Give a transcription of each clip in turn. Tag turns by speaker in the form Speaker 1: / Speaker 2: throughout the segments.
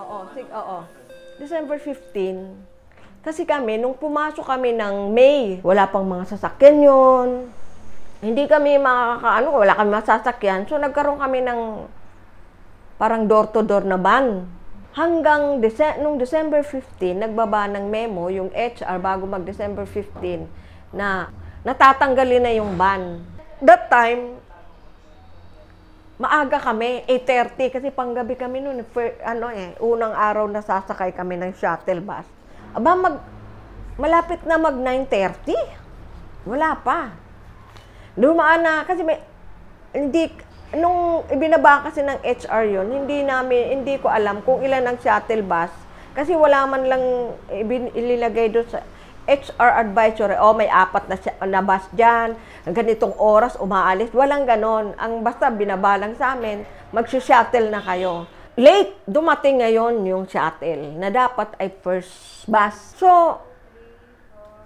Speaker 1: Oo, sig oo. December 15. Kasi kami, nung pumasok kami ng May, wala pang mga sasakyan yon. Hindi kami makakaano, wala kami masasakyan. So, nagkaroon kami ng parang door-to-door na ban. Hanggang Dece- nung December 15, nagbaba ng memo yung HR bago mag-December 15 na natatanggalin na yung ban. That time, maaga kami, 8.30, kasi panggabi kami noon, ano eh, unang araw na sasakay kami ng shuttle bus. Aba, mag, malapit na mag 9.30. Wala pa. Dumaan na, kasi may, hindi, nung ibinaba kasi ng HR yon hindi namin, hindi ko alam kung ilan ang shuttle bus. Kasi wala man lang ibin, ililagay doon sa, HR advisory, oh may apat na, siya, na bus dyan, ganitong oras umaalis. Walang ganon. Ang basta binabalang sa amin, magsha-shuttle na kayo. Late, dumating ngayon yung shuttle na dapat ay first bus. So,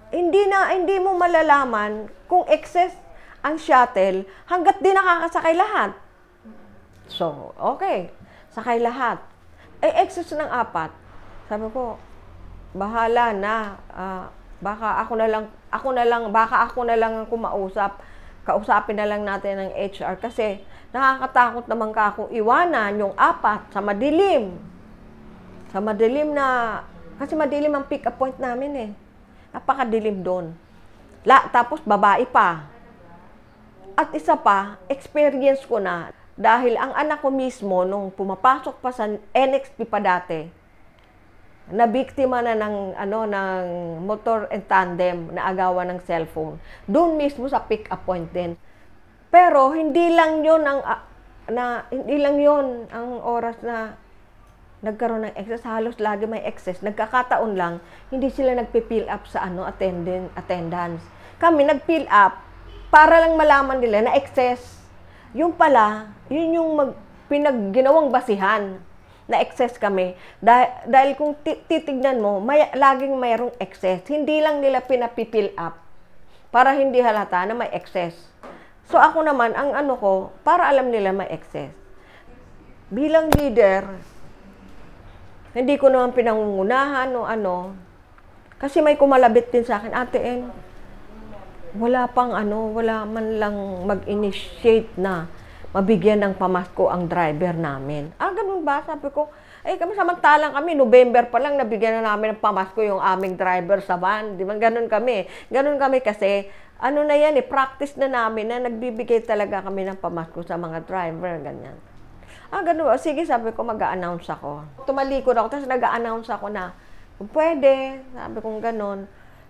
Speaker 1: hindi na hindi mo malalaman kung excess ang shuttle hanggat di nakakasakay lahat. So, okay. Sakay lahat. Eh, excess ng apat. Sabi ko, bahala na. Uh, Baka ako na lang, ako na lang, baka ako na lang ang kumausap. Kausapin na lang natin ang HR kasi nakakatakot naman ka kung iwanan yung apat sa madilim. Sa madilim na, kasi madilim ang pick up point namin eh. Napakadilim doon. La, tapos babae pa. At isa pa, experience ko na. Dahil ang anak ko mismo, nung pumapasok pa sa NXP pa dati, na biktima na ng ano ng motor and tandem na agawan ng cellphone doon mismo sa pick up point din pero hindi lang 'yon ang ah, na hindi lang 'yon ang oras na nagkaroon ng excess halos lagi may excess nagkakataon lang hindi sila nagpe-fill up sa ano attendant attendance kami nag-fill up para lang malaman nila na excess yung pala yun yung mag, pinagginawang basihan na-excess kami. Dahil, dahil kung titignan mo, may, laging mayroong excess. Hindi lang nila pinapipil up para hindi halata na may excess. So ako naman, ang ano ko, para alam nila may excess. Bilang leader, hindi ko naman pinangungunahan o ano. Kasi may kumalabit din sa akin, Ate En, wala pang ano, wala man lang mag-initiate na mabigyan ng pamasko ang driver namin. Ah, ba? Sabi ko, eh, kami samantalang kami, November pa lang, nabigyan na namin ng pamasko yung aming driver sa van. Di ba? Ganun kami. Ganun kami kasi, ano na yan eh, practice na namin na nagbibigay talaga kami ng pamasko sa mga driver, ganyan. Ah, ganun. ba? sige, sabi ko, mag-a-announce ako. Tumalikod ako, tapos nag-a-announce ako na, pwede, sabi kong ganun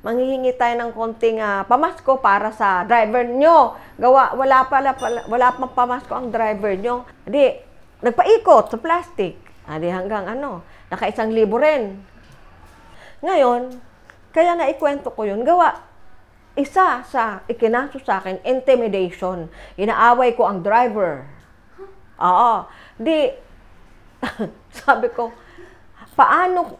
Speaker 1: manghihingi tayo ng konting uh, pamasko para sa driver nyo. Gawa, wala, pala, pala, wala pang pamasko ang driver nyo. Hindi, nagpaikot sa plastic. Adi ah, hanggang ano, nakaisang libo rin. Ngayon, kaya na ikwento ko yun, gawa, isa sa ikinaso sa akin, intimidation. Inaaway ko ang driver. Oo. Di, sabi ko, paano,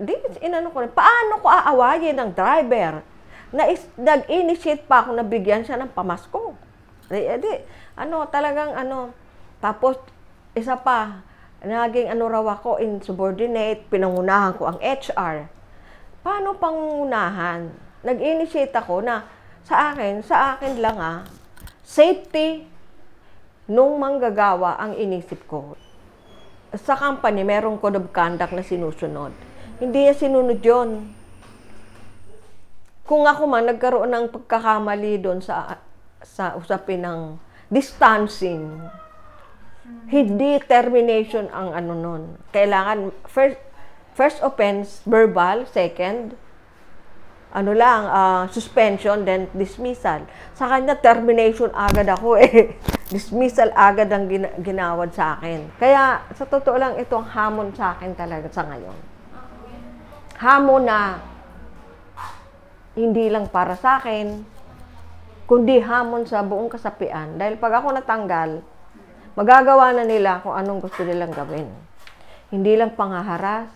Speaker 1: di, inano ko rin, paano ko aawayin ng driver? Na nag-initiate pa ako na bigyan siya ng pamasko. Di, eh, eh, di, ano, talagang ano, tapos isa pa, naging ano raw ako, insubordinate, pinangunahan ko ang HR. Paano pangunahan? Nag-initiate ako na sa akin, sa akin lang ah, safety nung manggagawa ang inisip ko. Sa company, merong code of conduct na sinusunod. Hindi niya sinunod yon. Kung ako man, nagkaroon ng pagkakamali doon sa, sa usapin ng distancing, hindi termination ang ano nun. Kailangan, first, first offense, verbal, second, ano lang, uh, suspension, then dismissal. Sa kanya, termination agad ako eh. dismissal agad ang gina ginawad sa akin. Kaya, sa totoo lang, itong hamon sa akin talaga sa ngayon. Hamon na hindi lang para sa akin, kundi hamon sa buong kasapian. Dahil pag ako natanggal, magagawa na nila kung anong gusto nilang gawin. Hindi lang pangaharas,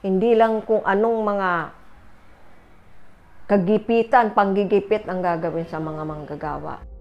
Speaker 1: hindi lang kung anong mga kagipitan, panggigipit ang gagawin sa mga manggagawa.